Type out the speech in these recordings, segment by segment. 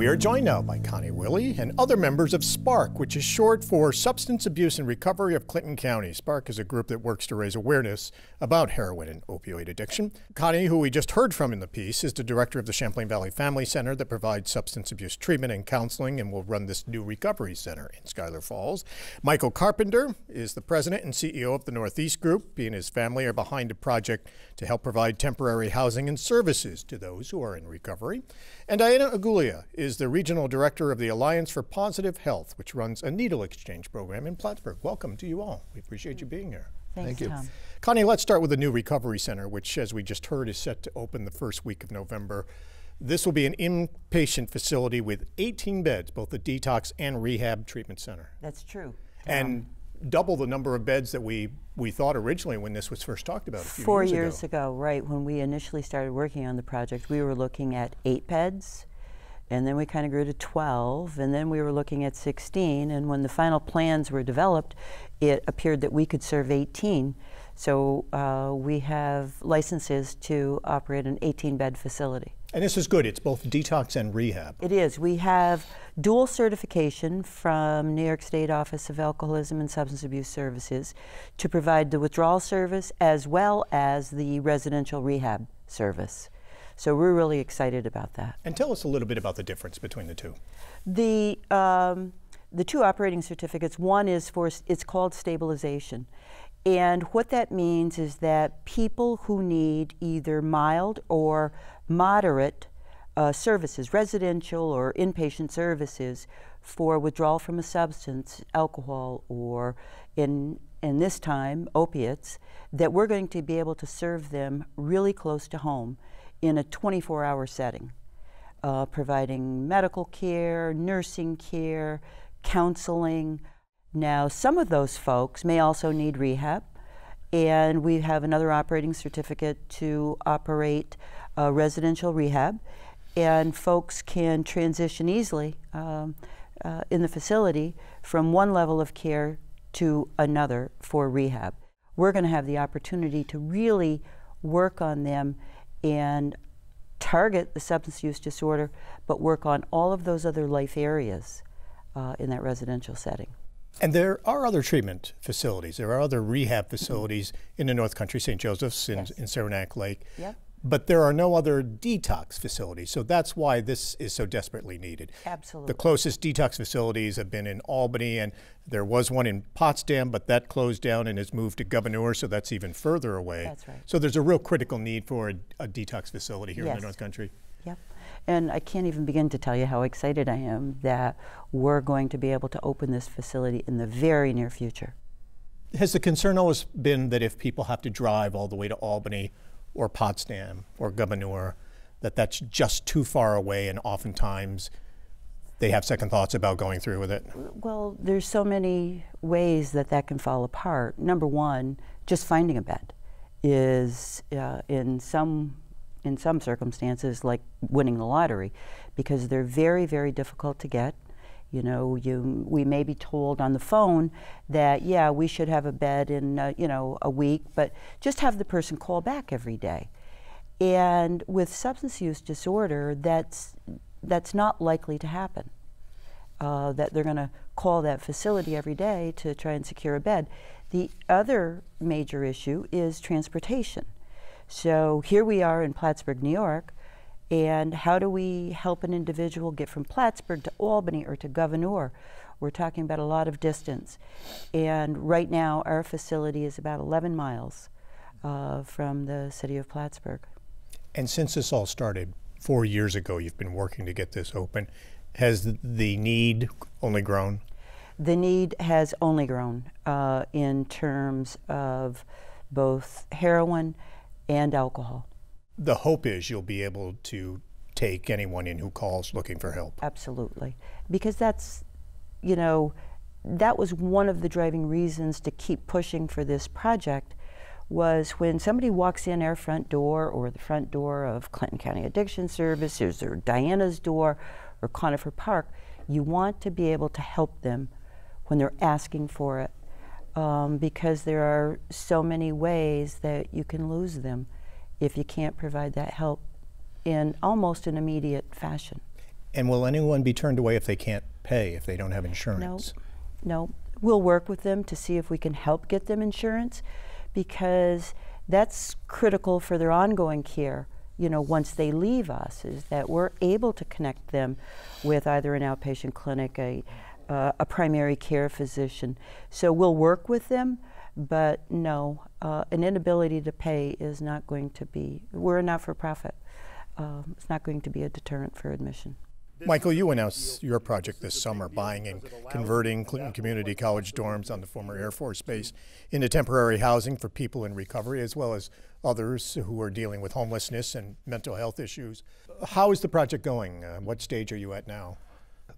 We are joined now by Connie Willie and other members of SPARK, which is short for Substance Abuse and Recovery of Clinton County. SPARK is a group that works to raise awareness about heroin and opioid addiction. Connie, who we just heard from in the piece, is the director of the Champlain Valley Family Center that provides substance abuse treatment and counseling and will run this new recovery center in Schuyler Falls. Michael Carpenter is the president and CEO of the Northeast Group. He and his family are behind a project to help provide temporary housing and services to those who are in recovery. And Diana Agulia is is the regional director of the Alliance for Positive Health, which runs a needle exchange program in Plattsburgh. Welcome to you all. We appreciate you being here. Thanks, Thank you. Tom. Connie, let's start with the new recovery center, which, as we just heard, is set to open the first week of November. This will be an inpatient facility with 18 beds, both the detox and rehab treatment center. That's true. Tom. And um, double the number of beds that we, we thought originally when this was first talked about Four years, years ago. ago, right. When we initially started working on the project, we were looking at eight beds and then we kind of grew to 12, and then we were looking at 16. And when the final plans were developed, it appeared that we could serve 18. So uh, we have licenses to operate an 18 bed facility. And this is good, it's both detox and rehab. It is. We have dual certification from New York State Office of Alcoholism and Substance Abuse Services to provide the withdrawal service as well as the residential rehab service. So we're really excited about that. And tell us a little bit about the difference between the two. The um, the two operating certificates. One is for it's called stabilization, and what that means is that people who need either mild or moderate uh, services, residential or inpatient services, for withdrawal from a substance, alcohol, or in in this time opiates, that we're going to be able to serve them really close to home in a 24 hour setting, uh, providing medical care, nursing care, counseling. Now, some of those folks may also need rehab, and we have another operating certificate to operate a uh, residential rehab, and folks can transition easily um, uh, in the facility from one level of care to another for rehab. We're going to have the opportunity to really work on them and target the substance use disorder, but work on all of those other life areas uh, in that residential setting. And there are other treatment facilities. There are other rehab facilities in the North Country, St. Joseph's, in, yes. in Saranac Lake. Yep but there are no other detox facilities. So that's why this is so desperately needed. Absolutely. The closest detox facilities have been in Albany, and there was one in Potsdam, but that closed down and has moved to Governor, so that's even further away. That's right. So there's a real critical need for a, a detox facility here yes. in the North Country. Yep. And I can't even begin to tell you how excited I am that we're going to be able to open this facility in the very near future. Has the concern always been that if people have to drive all the way to Albany, or Potsdam or Governor, that that's just too far away and oftentimes they have second thoughts about going through with it? Well, there's so many ways that that can fall apart. Number one, just finding a bed is uh, in some in some circumstances like winning the lottery because they're very very difficult to get you know, you, we may be told on the phone that, yeah, we should have a bed in, uh, you know, a week, but just have the person call back every day. And with substance use disorder, that's, that's not likely to happen. Uh, that they're going to call that facility every day to try and secure a bed. The other major issue is transportation. So here we are in Plattsburgh, New York, and how do we help an individual get from Plattsburgh to Albany or to Governor? We're talking about a lot of distance. And right now, our facility is about 11 miles uh, from the city of Plattsburgh. And since this all started four years ago, you've been working to get this open. Has the need only grown? The need has only grown uh, in terms of both heroin and alcohol the hope is you'll be able to take anyone in who calls looking for help. Absolutely. Because that's, you know, that was one of the driving reasons to keep pushing for this project was when somebody walks in our front door or the front door of Clinton County Addiction Services or Diana's door or Conifer Park, you want to be able to help them when they're asking for it um, because there are so many ways that you can lose them if you can't provide that help in almost an immediate fashion. And will anyone be turned away if they can't pay, if they don't have insurance? No, no. We'll work with them to see if we can help get them insurance because that's critical for their ongoing care you know, once they leave us, is that we're able to connect them with either an outpatient clinic, a, uh, a primary care physician. So we'll work with them but no, uh, an inability to pay is not going to be, we're a not for profit. Um, it's not going to be a deterrent for admission. Michael, you announced your project this summer, buying and converting Clinton Community College dorms on the former Air Force Base into temporary housing for people in recovery, as well as others who are dealing with homelessness and mental health issues. How is the project going? Uh, what stage are you at now?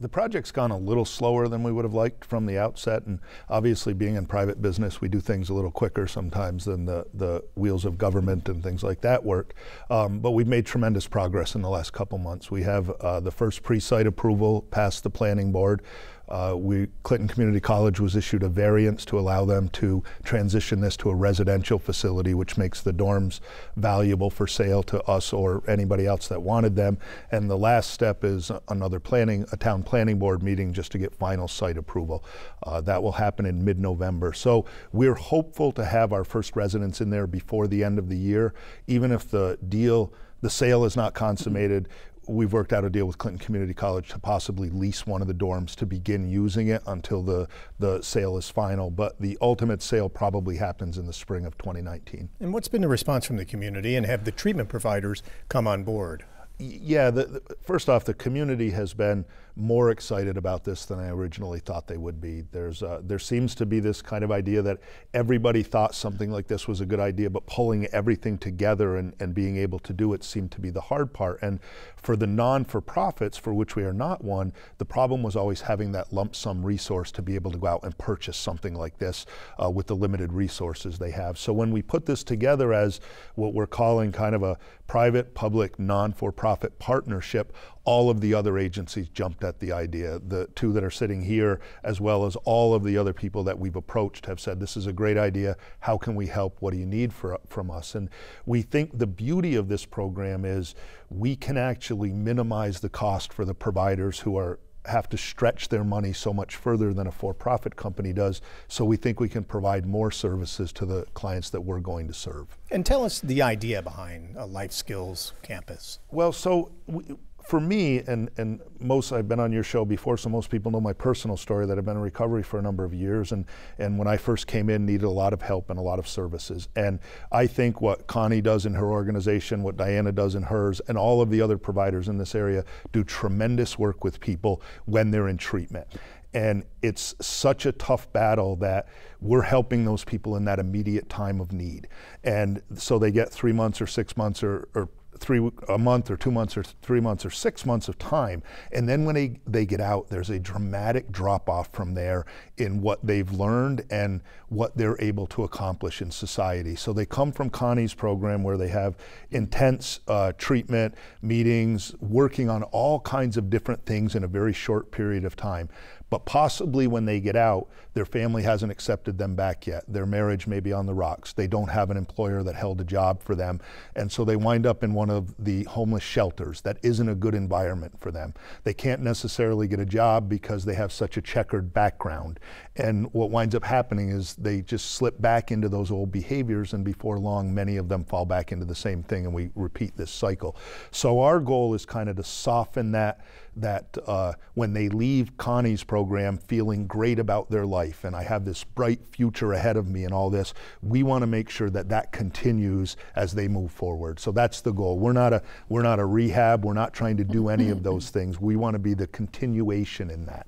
the project's gone a little slower than we would have liked from the outset. And obviously, being in private business, we do things a little quicker sometimes than the, the wheels of government and things like that work. Um, but we've made tremendous progress in the last couple months. We have uh, the first pre site approval passed the planning board. Uh, we, Clinton Community College was issued a variance to allow them to transition this to a residential facility, which makes the dorms valuable for sale to us or anybody else that wanted them. And the last step is another planning, a town planning board meeting just to get final site approval. Uh, that will happen in mid-November. So we're hopeful to have our first residents in there before the end of the year, even if the deal the sale is not consummated we've worked out a deal with Clinton Community College to possibly lease one of the dorms to begin using it until the, the sale is final. But the ultimate sale probably happens in the spring of 2019. And what's been the response from the community and have the treatment providers come on board? Yeah, the, the, first off, the community has been more excited about this than I originally thought they would be. There's uh, there seems to be this kind of idea that everybody thought something like this was a good idea, but pulling everything together and, and being able to do it seemed to be the hard part. And for the non-for-profits, for which we are not one, the problem was always having that lump sum resource to be able to go out and purchase something like this uh, with the limited resources they have. So when we put this together as what we're calling kind of a private, public, non-for-profit partnership, all of the other agencies jumped at the idea. The two that are sitting here, as well as all of the other people that we've approached, have said, This is a great idea. How can we help? What do you need for, from us? And we think the beauty of this program is we can actually minimize the cost for the providers who are have to stretch their money so much further than a for-profit company does. So we think we can provide more services to the clients that we're going to serve. And tell us the idea behind a uh, Life Skills campus. Well, so we, for me, and, and most, I've been on your show before, so most people know my personal story that I've been in recovery for a number of years. And, and when I first came in, needed a lot of help and a lot of services. And I think what Connie does in her organization, what Diana does in hers, and all of the other providers in this area do tremendous work with people when they're in treatment. And it's such a tough battle that we're helping those people in that immediate time of need. And so they get three months or six months or, or three a month or two months or three months or six months of time and then when they, they get out there's a dramatic drop off from there in what they've learned and what they're able to accomplish in society so they come from connie's program where they have intense uh, treatment meetings working on all kinds of different things in a very short period of time but possibly when they get out, their family hasn't accepted them back yet. Their marriage may be on the rocks. They don't have an employer that held a job for them. And so they wind up in one of the homeless shelters that isn't a good environment for them. They can't necessarily get a job because they have such a checkered background. And what winds up happening is they just slip back into those old behaviors, and before long, many of them fall back into the same thing, and we repeat this cycle. So our goal is kind of to soften that that uh, when they leave Connie's program feeling great about their life and I have this bright future ahead of me and all this, we want to make sure that that continues as they move forward. So that's the goal. We're not a we're not a rehab. We're not trying to do any of those things. We want to be the continuation in that.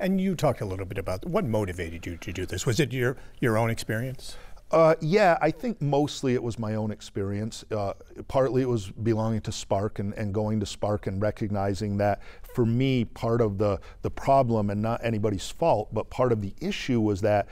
And you talked a little bit about what motivated you to do this. Was it your your own experience? Uh, yeah, I think mostly it was my own experience. Uh, partly it was belonging to Spark and, and going to Spark and recognizing that for me, part of the, the problem and not anybody's fault, but part of the issue was that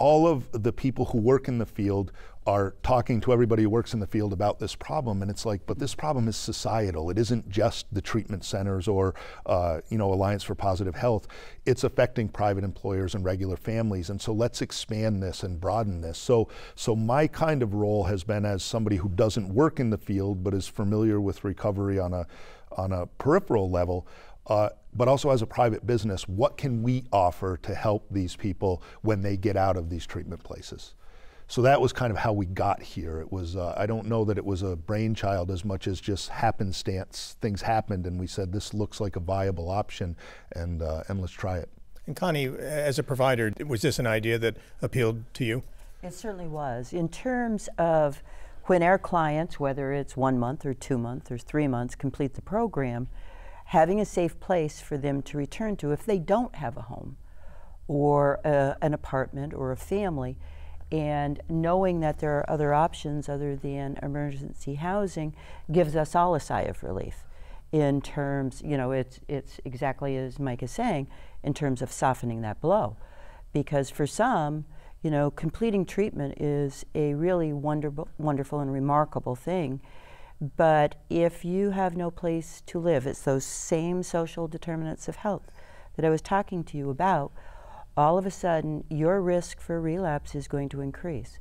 all of the people who work in the field are talking to everybody who works in the field about this problem and it's like but this problem is societal it isn't just the treatment centers or uh, you know alliance for positive health it's affecting private employers and regular families and so let's expand this and broaden this so so my kind of role has been as somebody who doesn't work in the field but is familiar with recovery on a on a peripheral level uh, but also as a private business, what can we offer to help these people when they get out of these treatment places? So that was kind of how we got here. It was, uh, I don't know that it was a brainchild as much as just happenstance. Things happened and we said, this looks like a viable option and, uh, and let's try it. And Connie, as a provider, was this an idea that appealed to you? It certainly was. In terms of when our clients, whether it's one month or two months or three months, complete the program, having a safe place for them to return to if they don't have a home or uh, an apartment or a family, and knowing that there are other options other than emergency housing gives us all a sigh of relief in terms, you know, it's, it's exactly as Mike is saying, in terms of softening that blow. Because for some, you know, completing treatment is a really wonderful, wonderful and remarkable thing. But if you have no place to live, it's those same social determinants of health that I was talking to you about. All of a sudden, your risk for relapse is going to increase.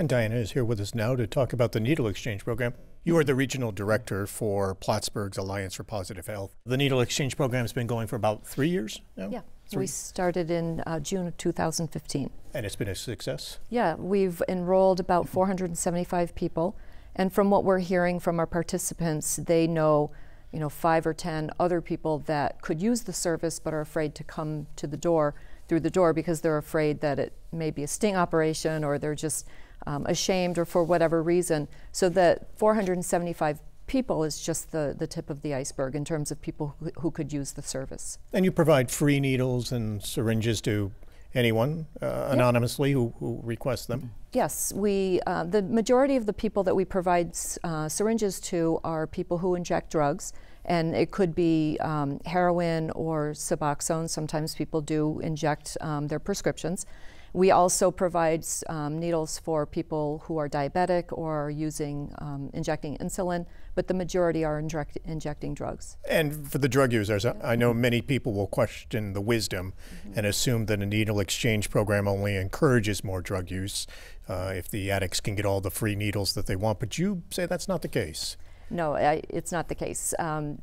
And Diana is here with us now to talk about the needle exchange program. You are the regional director for Plattsburgh's Alliance for Positive Health. The needle exchange program has been going for about three years now? Yeah. Three. We started in uh, June of 2015. And it's been a success? Yeah, we've enrolled about 475 people. And from what we're hearing from our participants, they know, you know, five or 10 other people that could use the service but are afraid to come to the door through the door because they're afraid that it may be a sting operation or they're just um, ashamed or for whatever reason. So that 475 people is just the, the tip of the iceberg in terms of people who, who could use the service. And you provide free needles and syringes to anyone uh, anonymously who, who requests them. Yes, we, uh, the majority of the people that we provide uh, syringes to are people who inject drugs, and it could be um, heroin or Suboxone. Sometimes people do inject um, their prescriptions. We also provide um, needles for people who are diabetic or are using um, injecting insulin, but the majority are inject injecting drugs. And for the drug users, yeah. I, know many people will question the wisdom mm -hmm. and assume that a needle exchange program only encourages more drug use uh, if the addicts can get all the free needles that they want. But you say that's not the case. No, I, it's not the case. Um,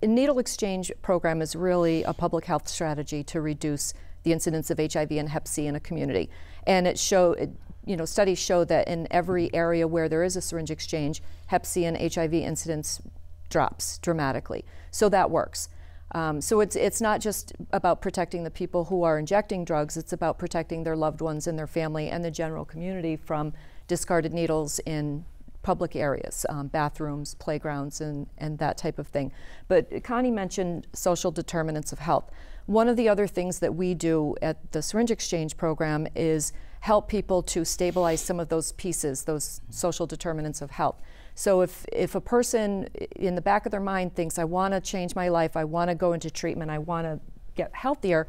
needle exchange program is really a public health strategy to reduce the incidence of HIV and Hep C in a community. And it show, it, you know, studies show that in every area where there is a syringe exchange, Hep C and HIV incidence drops dramatically. So that works. Um, so it's it's not just about protecting the people who are injecting drugs. It's about protecting their loved ones and their family and the general community from discarded needles in public areas, um, bathrooms, playgrounds, and and that type of thing. But Connie mentioned social determinants of health. One of the other things that we do at the Syringe Exchange program is help people to stabilize some of those pieces, those social determinants of health. So if, if a person in the back of their mind thinks, I want to change my life, I want to go into treatment, I want to get healthier,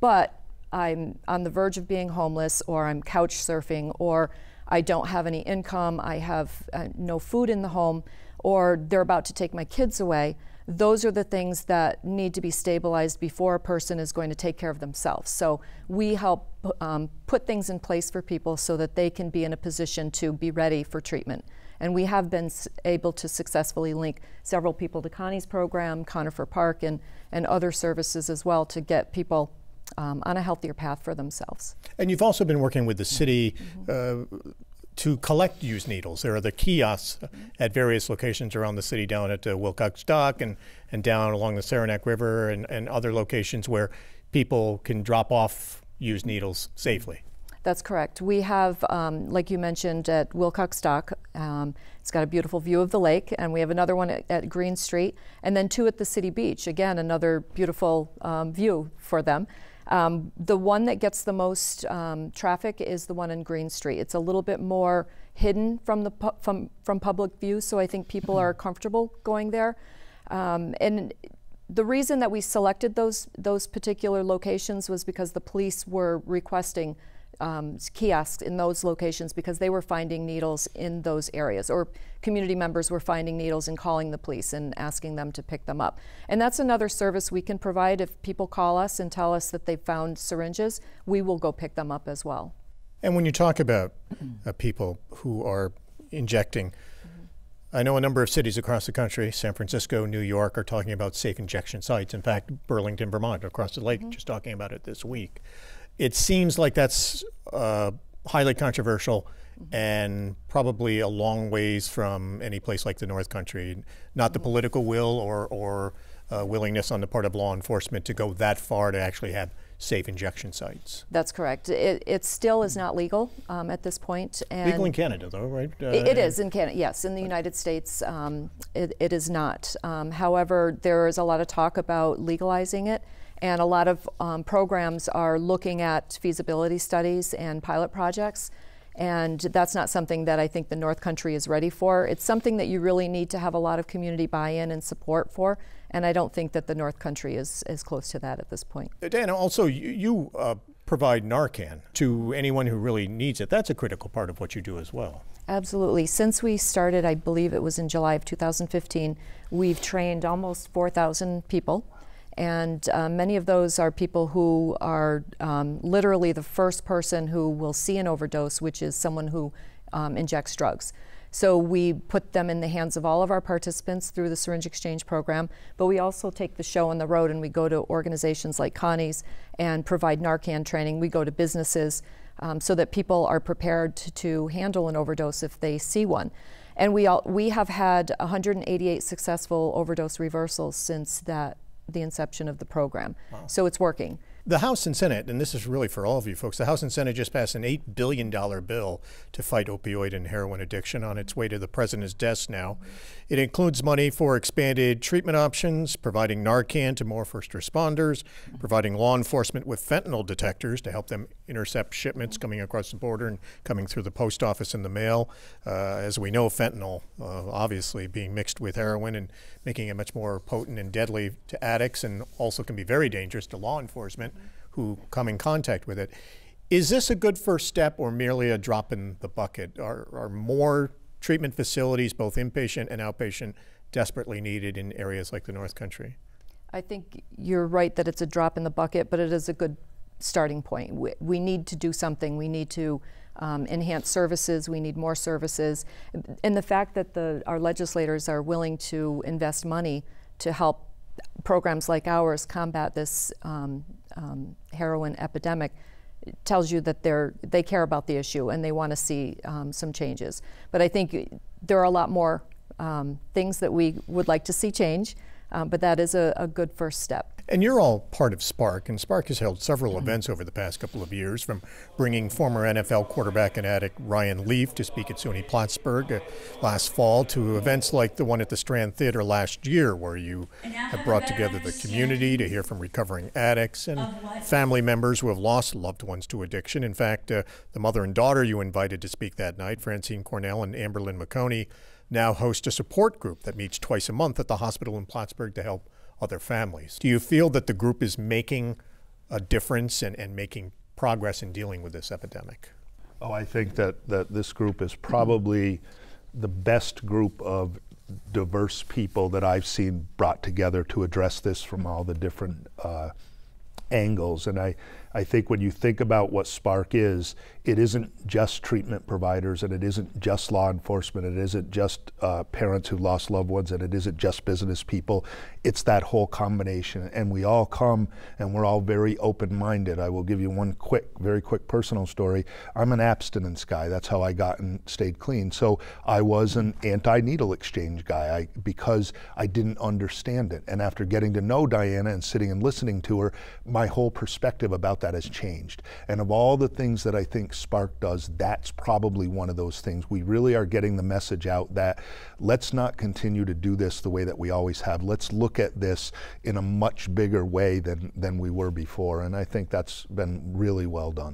but I'm on the verge of being homeless, or I'm couch surfing, or I don't have any income, I have uh, no food in the home, or they're about to take my kids away, those are the things that need to be stabilized before a person is going to take care of themselves. So we help um, put things in place for people so that they can be in a position to be ready for treatment. And we have been able to successfully link several people to Connie's program, Conifer Park, and, and other services as well to get people um, on a healthier path for themselves. And you've also been working with the city mm -hmm to collect used needles. There are the kiosks at various locations around the city, down at uh, Wilcox Dock and, and down along the Saranac River and, and other locations where people can drop off used needles safely. That's correct. We have, um, like you mentioned, at Wilcox Dock, um, it's got a beautiful view of the lake, and we have another one at, at Green Street, and then two at the city beach. Again, another beautiful um, view for them. Um, the one that gets the most um, traffic is the one in Green Street. It's a little bit more hidden from the pu from from public view, so I think people are comfortable going there. Um, and the reason that we selected those those particular locations was because the police were requesting um, kiosks in those locations because they were finding needles in those areas, or community members were finding needles and calling the police and asking them to pick them up. And that's another service we can provide. If people call us and tell us that they found syringes, we will go pick them up as well. And when you talk about uh, people who are injecting, I know a number of cities across the country, San Francisco, New York, are talking about safe injection sites. In fact, Burlington, Vermont, across the lake, mm -hmm. just talking about it this week it seems like that's uh, highly controversial mm-hmm. and probably a long ways from any place like the North Country. Not the mm-hmm. political will or, or uh, willingness on the part of law enforcement to go that far to actually have safe injection sites. That's correct. It, it still is not legal um, at this point. legal in Canada, though, right? Uh, it is in Canada, yes. In the United States, um, it, it is not. Um, however, there is a lot of talk about legalizing it. And a lot of um, programs are looking at feasibility studies and pilot projects. And that's not something that I think the North Country is ready for. It's something that you really need to have a lot of community buy in and support for. And I don't think that the North Country is, is close to that at this point. Uh, Dan, also, you, you uh, provide Narcan to anyone who really needs it. That's a critical part of what you do as well. Absolutely. Since we started, I believe it was in July of 2015, we've trained almost 4,000 people and uh, many of those are people who are um, literally the first person who will see an overdose, which is someone who um, injects drugs. So we put them in the hands of all of our participants through the syringe exchange program, but we also take the show on the road and we go to organizations like Connie's and provide Narcan training. We go to businesses um, so that people are prepared to, to handle an overdose if they see one. And we, all, we have had 188 successful overdose reversals since that the inception of the program. Wow. So it's working. The House and Senate, and this is really for all of you folks, the House and Senate just passed an $8 billion bill to fight opioid and heroin addiction on its way to the president's desk now. It includes money for expanded treatment options, providing Narcan to more first responders, providing law enforcement with fentanyl detectors to help them intercept shipments coming across the border and coming through the post office in the mail. Uh, as we know, fentanyl uh, obviously being mixed with heroin and making it much more potent and deadly to addicts and also can be very dangerous to law enforcement who come in contact with it. Is this a good first step or merely a drop in the bucket? Are, are more treatment facilities, both inpatient and outpatient, desperately needed in areas like the North Country. I think you're right that it's a drop in the bucket, but it is a good starting point. We, we need to do something. We need to um, enhance services. We need more services. And the fact that the, our legislators are willing to invest money to help programs like ours combat this um, um, heroin epidemic tells you that they're they care about the issue and they want to see um, some changes. But I think there are a lot more um, things that we would like to see change, um, but that is a, a good first step. And you're all part of Spark, and Spark has held several events over the past couple of years, from bringing former NFL quarterback and addict Ryan Leaf to speak at SUNY Plattsburgh uh, last fall, to events like the one at the Strand Theater last year, where you have brought together the community to hear from recovering addicts and family members who have lost loved ones to addiction. In fact, uh, the mother and daughter you invited to speak that night, Francine Cornell and Amberlyn McConey, now host a support group that meets twice a month at the hospital in Plattsburgh to help other families. Do you feel that the group is making a difference and, and making progress in dealing with this epidemic? Oh, I think that, that this group is probably the best group of diverse people that I've seen brought together to address this from all the different uh, angles. And I, I think when you think about what Spark is, it isn't just treatment providers and it isn't just law enforcement, it isn't just uh, parents who lost loved ones, and it isn't just business people. It's that whole combination. And we all come and we're all very open minded. I will give you one quick, very quick personal story. I'm an abstinence guy, that's how I got and stayed clean. So I was an anti needle exchange guy I, because I didn't understand it. And after getting to know Diana and sitting and listening to her, my whole perspective about that has changed. And of all the things that I think Spark does, that's probably one of those things. We really are getting the message out that let's not continue to do this the way that we always have. Let's look at this in a much bigger way than, than we were before. And I think that's been really well done.